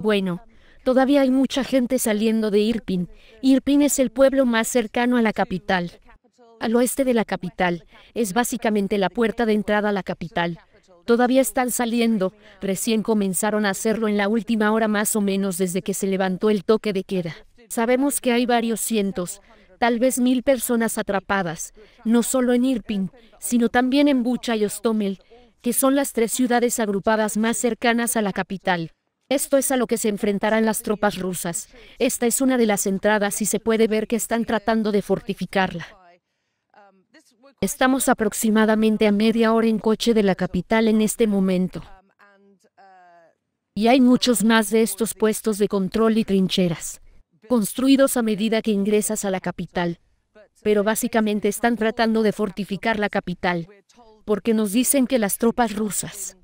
Bueno, todavía hay mucha gente saliendo de Irpin. Irpin es el pueblo más cercano a la capital. Al oeste de la capital, es básicamente la puerta de entrada a la capital. Todavía están saliendo, recién comenzaron a hacerlo en la última hora más o menos desde que se levantó el toque de queda. Sabemos que hay varios cientos, tal vez mil personas atrapadas, no solo en Irpin, sino también en Bucha y Ostomel, que son las tres ciudades agrupadas más cercanas a la capital. Esto es a lo que se enfrentarán las tropas rusas. Esta es una de las entradas y se puede ver que están tratando de fortificarla. Estamos aproximadamente a media hora en coche de la capital en este momento. Y hay muchos más de estos puestos de control y trincheras, construidos a medida que ingresas a la capital. Pero básicamente están tratando de fortificar la capital porque nos dicen que las tropas rusas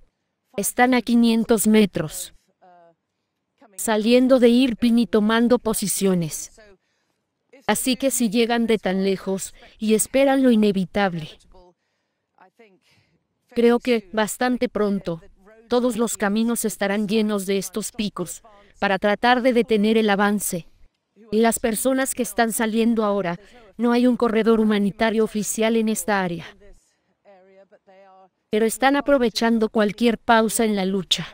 están a 500 metros, saliendo de Irpin y tomando posiciones. Así que si llegan de tan lejos y esperan lo inevitable, creo que bastante pronto todos los caminos estarán llenos de estos picos para tratar de detener el avance. Y las personas que están saliendo ahora, no hay un corredor humanitario oficial en esta área pero están aprovechando cualquier pausa en la lucha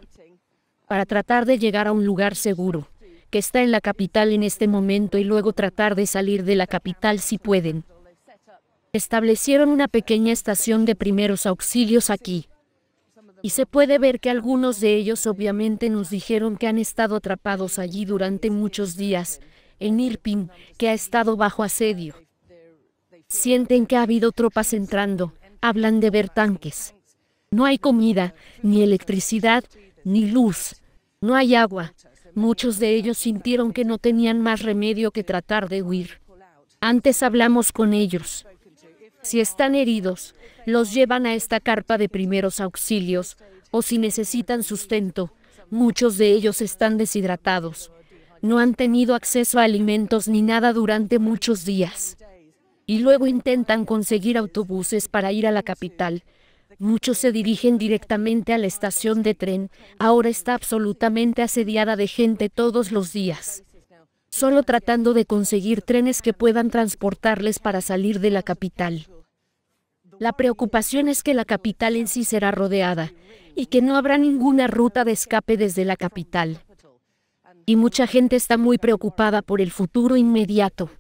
para tratar de llegar a un lugar seguro, que está en la capital en este momento y luego tratar de salir de la capital si pueden. Establecieron una pequeña estación de primeros auxilios aquí. Y se puede ver que algunos de ellos obviamente nos dijeron que han estado atrapados allí durante muchos días, en Irpin, que ha estado bajo asedio. Sienten que ha habido tropas entrando, hablan de ver tanques. No hay comida, ni electricidad, ni luz, no hay agua. Muchos de ellos sintieron que no tenían más remedio que tratar de huir. Antes hablamos con ellos. Si están heridos, los llevan a esta carpa de primeros auxilios, o si necesitan sustento, muchos de ellos están deshidratados. No han tenido acceso a alimentos ni nada durante muchos días y luego intentan conseguir autobuses para ir a la capital. Muchos se dirigen directamente a la estación de tren, ahora está absolutamente asediada de gente todos los días, solo tratando de conseguir trenes que puedan transportarles para salir de la capital. La preocupación es que la capital en sí será rodeada y que no habrá ninguna ruta de escape desde la capital. Y mucha gente está muy preocupada por el futuro inmediato.